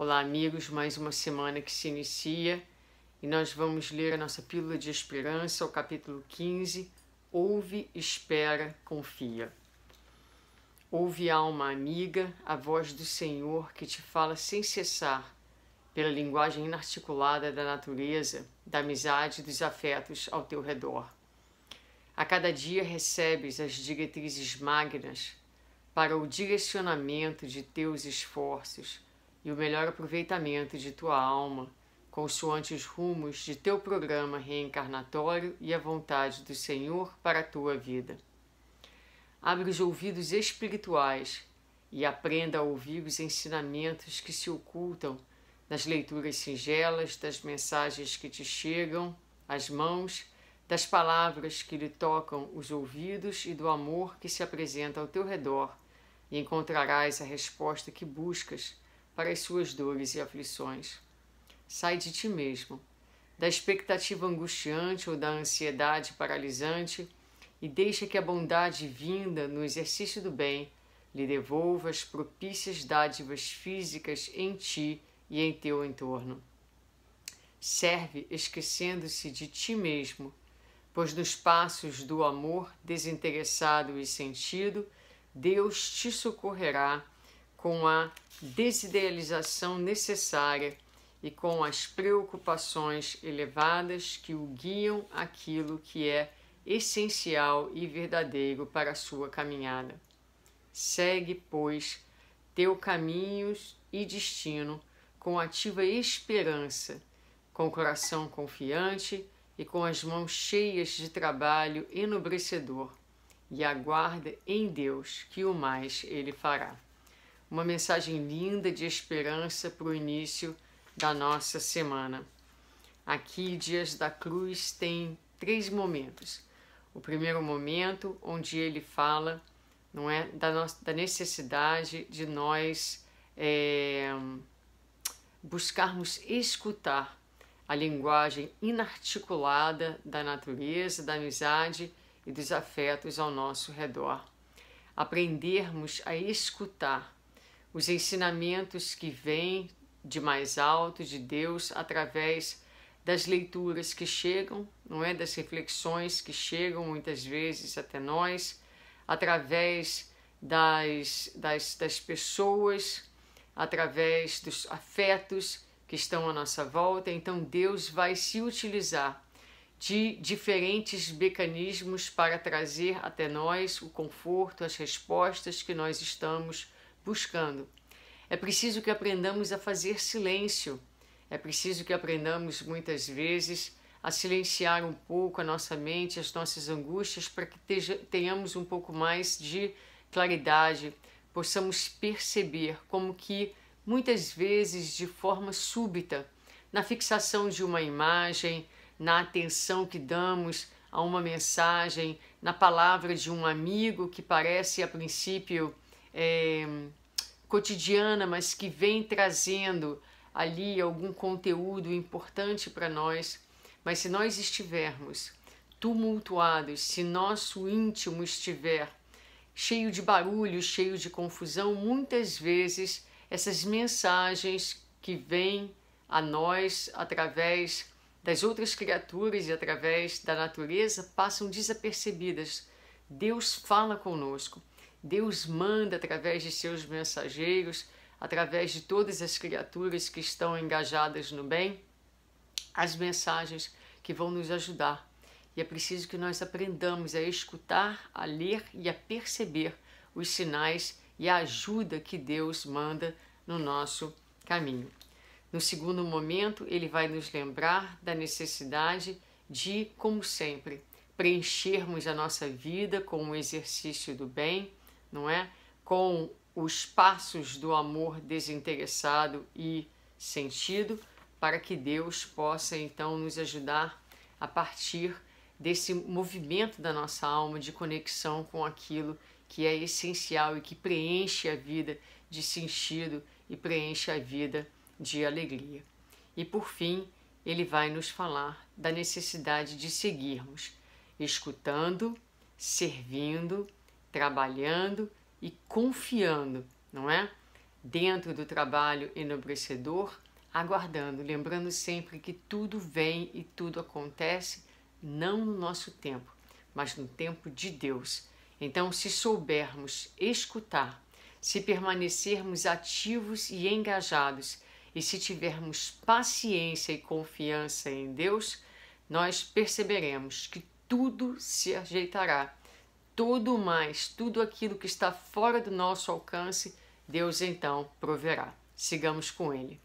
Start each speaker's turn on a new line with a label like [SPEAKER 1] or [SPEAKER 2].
[SPEAKER 1] Olá, amigos, mais uma semana que se inicia e nós vamos ler a nossa Pílula de Esperança, o capítulo 15. Ouve, espera, confia. Ouve, alma amiga, a voz do Senhor que te fala sem cessar, pela linguagem inarticulada da natureza, da amizade e dos afetos ao teu redor. A cada dia recebes as diretrizes magnas para o direcionamento de teus esforços e o melhor aproveitamento de tua alma, consoante os rumos de teu programa reencarnatório e a vontade do Senhor para a tua vida. Abre os ouvidos espirituais e aprenda a ouvir os ensinamentos que se ocultam nas leituras singelas das mensagens que te chegam às mãos, das palavras que lhe tocam os ouvidos e do amor que se apresenta ao teu redor, e encontrarás a resposta que buscas para as suas dores e aflições. Sai de ti mesmo, da expectativa angustiante ou da ansiedade paralisante e deixa que a bondade vinda no exercício do bem lhe devolva as propícias dádivas físicas em ti e em teu entorno. Serve esquecendo-se de ti mesmo, pois nos passos do amor desinteressado e sentido, Deus te socorrerá com a desidealização necessária e com as preocupações elevadas que o guiam aquilo que é essencial e verdadeiro para a sua caminhada. Segue, pois, teu caminho e destino com ativa esperança, com o coração confiante e com as mãos cheias de trabalho enobrecedor, e aguarda em Deus que o mais ele fará uma mensagem linda de esperança para o início da nossa semana. Aqui, Dias da Cruz tem três momentos. O primeiro momento, onde ele fala não é da, nossa, da necessidade de nós é, buscarmos escutar a linguagem inarticulada da natureza, da amizade e dos afetos ao nosso redor. Aprendermos a escutar os ensinamentos que vêm de mais alto, de Deus, através das leituras que chegam, não é? Das reflexões que chegam muitas vezes até nós, através das, das, das pessoas, através dos afetos que estão à nossa volta. Então, Deus vai se utilizar de diferentes mecanismos para trazer até nós o conforto, as respostas que nós estamos buscando. É preciso que aprendamos a fazer silêncio. É preciso que aprendamos muitas vezes a silenciar um pouco a nossa mente, as nossas angústias, para que tenhamos um pouco mais de claridade, possamos perceber como que muitas vezes de forma súbita, na fixação de uma imagem, na atenção que damos a uma mensagem, na palavra de um amigo que parece a princípio eh, cotidiana, mas que vem trazendo ali algum conteúdo importante para nós. Mas se nós estivermos tumultuados, se nosso íntimo estiver cheio de barulho, cheio de confusão, muitas vezes essas mensagens que vêm a nós através das outras criaturas e através da natureza passam desapercebidas. Deus fala conosco. Deus manda através de seus mensageiros, através de todas as criaturas que estão engajadas no bem, as mensagens que vão nos ajudar. E é preciso que nós aprendamos a escutar, a ler e a perceber os sinais e a ajuda que Deus manda no nosso caminho. No segundo momento, ele vai nos lembrar da necessidade de, como sempre, preenchermos a nossa vida com o exercício do bem, não é? Com os passos do amor desinteressado e sentido, para que Deus possa então nos ajudar a partir desse movimento da nossa alma de conexão com aquilo que é essencial e que preenche a vida de sentido e preenche a vida de alegria. E por fim, ele vai nos falar da necessidade de seguirmos escutando, servindo, trabalhando e confiando, não é? Dentro do trabalho enobrecedor, aguardando, lembrando sempre que tudo vem e tudo acontece, não no nosso tempo, mas no tempo de Deus. Então, se soubermos escutar, se permanecermos ativos e engajados, e se tivermos paciência e confiança em Deus, nós perceberemos que tudo se ajeitará tudo mais, tudo aquilo que está fora do nosso alcance, Deus então proverá. Sigamos com Ele.